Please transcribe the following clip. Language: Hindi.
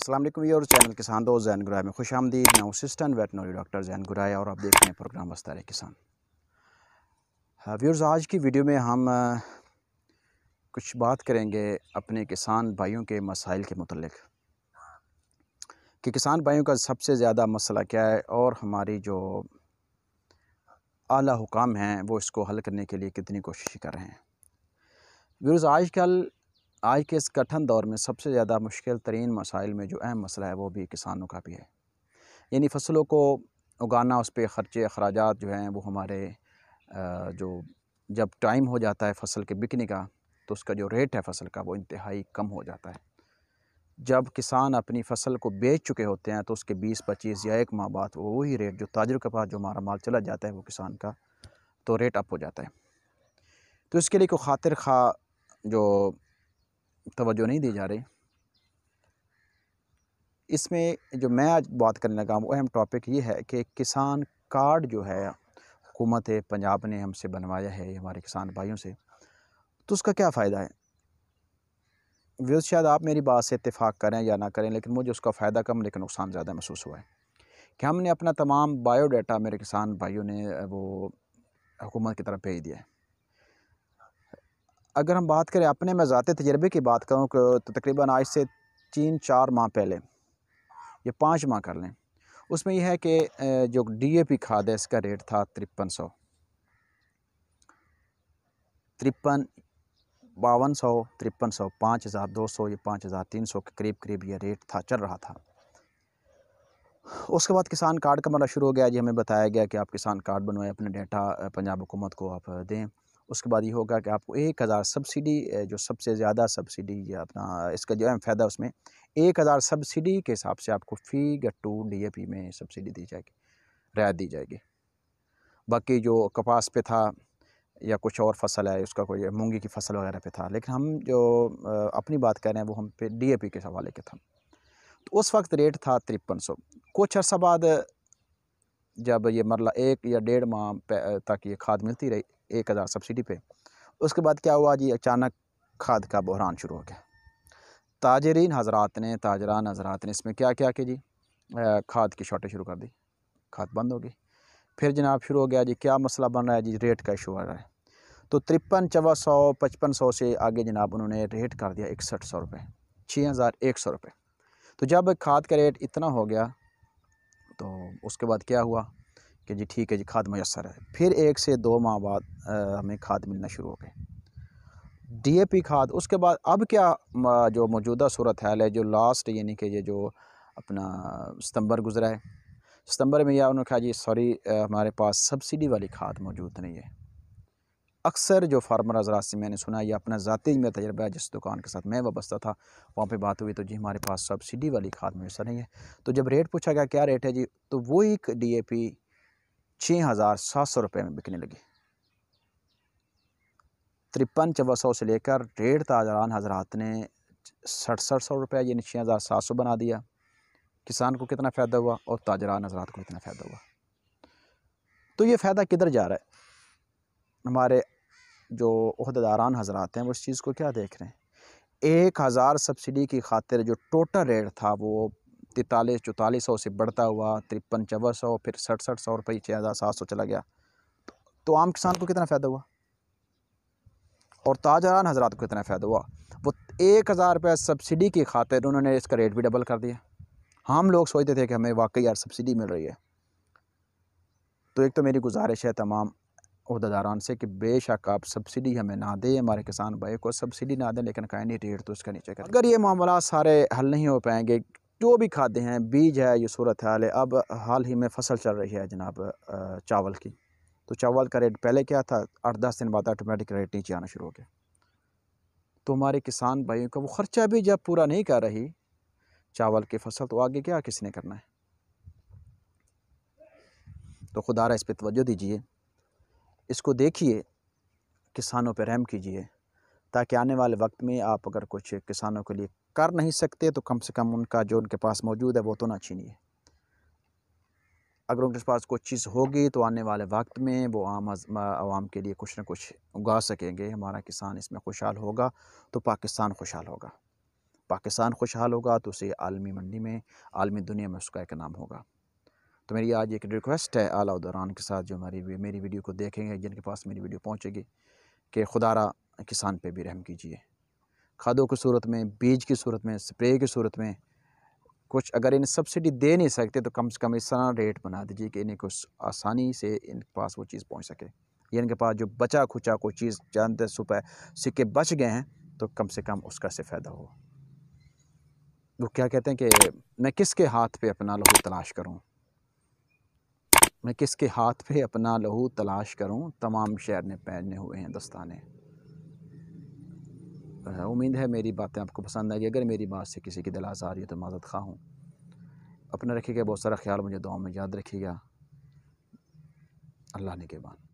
असलम और चैनल किसान दोस्त जैन गुराय में खुश आमदीद मैं assistant veterinary doctor Zain Guraya और आप देख रहे हैं प्रोग्राम वस्तार किसान हाँ, व्यूर्स आज की वीडियो में हम कुछ बात करेंगे अपने किसान भाइयों के मसाइल के मतलब कि किसान भाइयों का सबसे ज़्यादा मसला क्या है और हमारी जो अला हुकाम हैं वो इसको हल करने के लिए कितनी कोशिश कर रहे हैं व्यूर्स आज आज के इस कठिन दौर में सबसे ज़्यादा मुश्किल तरीन मसाइल में जो अहम मसला है वो भी किसानों का भी है यानी फसलों को उगाना उस पर ख़र्चे अखराज जो हैं वो हमारे जो जब टाइम हो जाता है फसल के बिकने का तो उसका जो रेट है फसल का वो इंतहाई कम हो जाता है जब किसान अपनी फसल को बेच चुके होते हैं तो उसके 20 25 या एक माह बाद वही रेट जो ताजर के पास जो हमारा माल चला जाता है वो किसान का तो रेट अप हो जाता है तो इसके लिए कोई खातिर खा जो तोज्जो नहीं दी जा रही इसमें जो मैं आज बात करने लगा हूँ अहम टॉपिक ये है कि किसान कार्ड जो है हुकूमत पंजाब ने हमसे बनवाया है हमारे किसान भाइयों से तो उसका क्या फ़ायदा है व्यूज शायद आप मेरी बात से इतफ़ाक़ करें या ना करें लेकिन मुझे उसका फ़ायदा कम लेकिन नुकसान ज़्यादा महसूस हुआ है कि हमने अपना तमाम बायोडाटा मेरे किसान भाइयों ने वो हुकूमत की तरफ भेज दिया है अगर हम बात करें अपने मैं ज़ाते तजर्बे की बात करूँ तो तकरीबन आज से तीन चार माह पहले या पाँच माह कर लें उसमें यह है कि जो डीएपी खाद है इसका रेट था तिरपन सौ तिरपन बावन सौ तिरपन सौ पाँच हज़ार दो सौ या पाँच हज़ार तीन सौ के करीब करीब ये रेट था चल रहा था उसके बाद किसान कार्ड का मरला शुरू हो गया जी हमें बताया गया कि आप किसान कार्ड बनवाएं अपने डेटा पंजाब हुकूमत को आप दें उसके बाद ये होगा कि आपको एक हज़ार सब्सिडी जो सबसे ज़्यादा सब्सिडी या अपना इसका जो है फ़ायदा उसमें एक हज़ार सब्सिडी के हिसाब से आपको फ़ी गट्टू डीएपी में सब्सिडी दी जाएगी रियायत दी जाएगी बाकी जो कपास पे था या कुछ और फसल है उसका कोई मूँगी की फसल वगैरह पे था लेकिन हम जो अपनी बात कर रहे हैं वो हम पे पी के हवाले के था तो उस वक्त रेट था तिरपन सौ कुछ अर्सा बाद जब ये मरला एक या डेढ़ माह तक ये खाद मिलती रही एक हज़ार सब्सिडी पे उसके बाद क्या हुआ जी अचानक खाद का बहरान शुरू हो गया ताजरीन हजरात ने ताजरान हजरात ने इसमें क्या क्या कि जी खाद की शॉर्टेज शुरू कर दी खाद बंद हो गई फिर जनाब शुरू हो गया जी क्या मसला बन रहा है जी रेट का इशू आ रहा है तो तिरपन चवा सौ पचपन सौ से आगे जनाब उन्होंने रेट कर दिया इकसठ सौ रुपये छः हज़ार एक सौ रुपये तो जब खाद का रेट इतना हो गया तो उसके बाद क्या हुआ कि जी ठीक है जी खाद मैसर है फिर एक से दो माह बाद हमें खाद मिलना शुरू हो गई डीएपी खाद उसके बाद अब क्या जो मौजूदा सूरत हाल है जो लास्ट यानी कि ये जो अपना सितंबर गुजरा है सितंबर में यह उन्होंने कहा जी सॉरी हमारे पास सब्सिडी वाली खाद मौजूद नहीं है अक्सर जो फार्मर हजरा से मैंने सुना या अपना ज़ाती में तजर्बा है जिस दुकान के साथ मैं वाबस्ता था वहाँ पे बात हुई तो जी हमारे पास सब्सिडी वाली खाद मैसर नहीं है तो जब रेट पूछा गया क्या रेट है जी तो वही डी ए पी छः हज़ार सात सौ रुपये में बिकने लगी तिरपन चौवा सौ से लेकर डेढ़ ताजरान हजरात ने सड़सठ सौ रुपया यानी छः हज़ार सात सौ बना दिया किसान को कितना फ़ायदा हुआ और ताजरान हजरात को कितना फ़ायदा हुआ तो ये फ़ायदा किधर जा रहा है हमारे जो अहदेदारान हजरात हैं वो इस चीज़ को क्या देख रहे हैं एक हज़ार सब्सिडी की खातिर जो टोटल रेट था वो तैतालीस चौतालीस सौ से बढ़ता हुआ तिरपन चौवन सौ फिर सड़सठ सौ रुपये छः हज़ार सात सौ चला गया तो, आम किसान को कितना फ़ायदा हुआ और ताजरान हजरात को कितना फ़ायदा हुआ वो एक हज़ार रुपये सब्सिडी की खातिर उन्होंने इसका रेट भी डबल कर दिया हम लोग सोचते थे कि हमें वाकई यार सब्सिडी मिल रही है तो एक तो मेरी गुजारिश है तमाम अहदेदारान से कि बेशक आप सब्सिडी हमें ना दें हमारे किसान भाई को सब्सिडी ना दें लेकिन नहीं रेट तो उसका नीचे कर अगर ये मामला सारे हल नहीं हो पाएंगे जो भी खाते हैं बीज है ये सूरत हाल है अब हाल ही में फसल चल रही है जनाब चावल की तो चावल का रेट पहले क्या था आठ दस दिन बाद ऑटोमेटिक रेट नीचे आना शुरू हो गया तो हमारे किसान भाइयों का वो ख़र्चा भी जब पूरा नहीं कर रही चावल की फसल तो आगे क्या किसने करना है तो खुदा इस पर तोज्जो दीजिए इसको देखिए किसानों पर रहम कीजिए ताकि आने वाले वक्त में आप अगर कुछ किसानों के लिए कर नहीं सकते तो कम से कम उनका जो उनके पास मौजूद है वो तो ना छीनिए अगर उनके पास कुछ चीज़ होगी तो आने वाले वक्त में वो आम आवाम के लिए कुछ ना कुछ उगा सकेंगे हमारा किसान इसमें खुशहाल होगा तो पाकिस्तान खुशहाल होगा पाकिस्तान खुशहाल होगा तो उसे आलमी मंडी में आलमी दुनिया में उसका एक नाम होगा तो मेरी आज एक रिक्वेस्ट है आला दौरान के साथ जो हमारी मेरी वीडियो को देखेंगे जिनके पास मेरी वीडियो पहुँचेगी कि खुदारा किसान पर भी रहम कीजिए खादों की सूरत में बीज की सूरत में स्प्रे की सूरत में कुछ अगर इन्हें सब्सिडी दे नहीं सकते तो कम से कम इस तरह रेट बना दीजिए कि इन्हें कुछ आसानी से इनके पास वो चीज़ पहुंच सके या इनके पास जो बचा खुचा कोई चीज़ जानते दस सिक्के बच गए हैं तो कम से कम उसका से फ़ायदा हो वो क्या कहते हैं कि मैं किसके हाथ पे अपना लहू तलाश करूं मैं किसके हाथ पे अपना लहू तलाश करूँ तमाम शहर ने पहने हुए हैं दस्ताने उम्मीद है मेरी बातें आपको पसंद आएगी अगर मेरी बात से किसी की दिलास आ रही है तो माजत खा हूँ अपना रखिएगा बहुत सारा ख्याल मुझे दुआ में याद रखिएगा अल्लाह ने के बाद